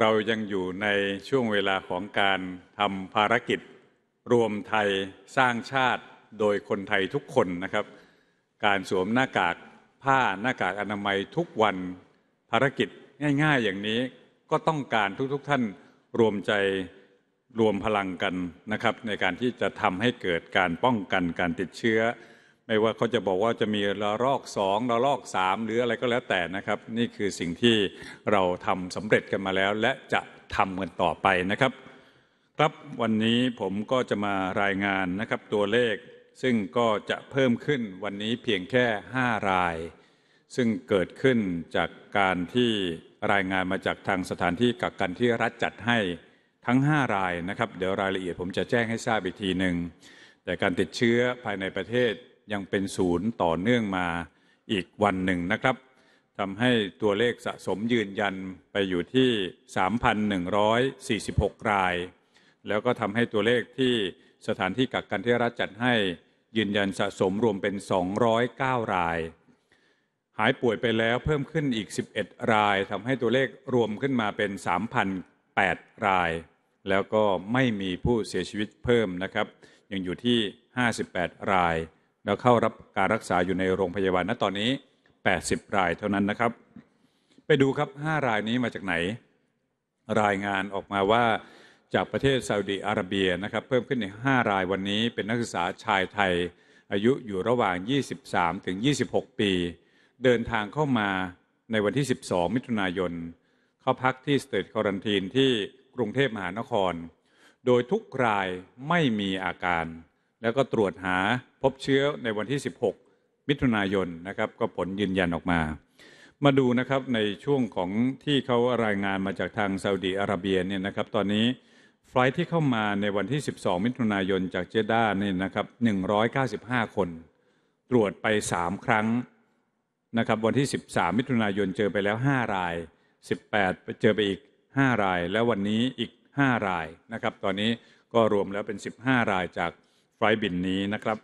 เรายังอยู่ในช่วงเวลาของการทำภารกิจ รวมไทยสร้างชาติโดยคนไทยทุกคนนะครับ การสวมหน้ากากผ้าหน้ากากอนามัยทุกวันภารกิจง่ายๆอย่างนี้ก็ต้องการทุกๆท่านรวมใจรวมพลังกันนะครับ ในการที่จะทำให้เกิดการป้องกันการติดเชื้อไม่ว่าเขาจะบอกว่าจะมีระลอกสองระลอกสามหรืออะไรก็แล้วแต่นะครับ นี่คือสิ่งที่เราทำสำเร็จกันมาแล้ว และจะทำกันต่อไปนะครับ ครับวันนี้ผมก็จะมารายงานนะครับตัวเลข ซึ่งก็จะเพิ่มขึ้นวันนี้เพียงแค่ 5 ราย ซึ่งเกิดขึ้นจากการที่รายงานมาจากทางสถานที่กักกันที่รัฐจัดให้ทั้ง 5 รายนะครับ เดี๋ยวรายละเอียดผมจะแจ้งให้ทราบอีกทีหนึ่งแต่การติดเชื้อภายในประเทศยังเป็นศูนย์ต่อเนื่องมาอีกวันหนึ่งนะครับทำให้ตัวเลขสะสมยืนยันไปอยู่ที่ 3,146 ราย แล้วก็ทำให้ตัวเลขที่สถานที่กักกันที่รัฐจัดให้ยืนยันสะสมรวมเป็น 209 ราย หายป่วยไปแล้วเพิ่มขึ้นอีก 11 ราย ทำให้ตัวเลขรวมขึ้นมาเป็น 3,008ราย แล้วก็ไม่มีผู้เสียชีวิตเพิ่มนะครับ ยังอยู่ที่ 58 รายแล้วเข้ารับการรักษาอยู่ในโรงพยาบาลณตอนนี้ 80 รายเท่านั้นนะครับ ไปดูครับ 5 รายนี้มาจากไหน รายงานออกมาว่าจากประเทศซาอุดีอาระเบียนะครับ เพิ่มขึ้นใน 5 รายวันนี้เป็นนักศึกษาชายไทย อายุอยู่ระหว่าง 23 ถึง 26 ปี เดินทางเข้ามาในวันที่ 12 มิถุนายน เข้าพักที่สเตทคอรันทีนที่กรุงเทพมหานคร โดยทุกรายไม่มีอาการแล้วก็ตรวจหาพบเชื้อในวันที่ 16 มิถุนายนนะครับก็ผลยืนยันออกมา มาดูนะครับ ในช่วงของที่เขารายงานมาจากทางซาอุดีอาระเบียเนี่ยนะครับ ตอนนี้ ไฟล์ที่เข้ามาในวันที่ 12 มิถุนายนจากเจด้าเนี่ยนะครับ 195 คน ตรวจไป 3 ครั้งนะครับวันที่ 13 มิถุนายนเจอไปแล้ว 5 ราย 18 เจอไปอีก 5 ราย แลววันนี้อีก 5 รายนะครับตอนนี้ก็รวมแล้วเป็น 15 รายจากไฟลบินนี้นะครับ